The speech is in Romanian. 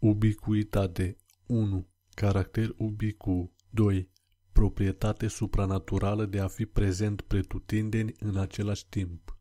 Ubicuitate 1. Caracter ubicu 2. Proprietate supranaturală de a fi prezent pretutindeni în același timp.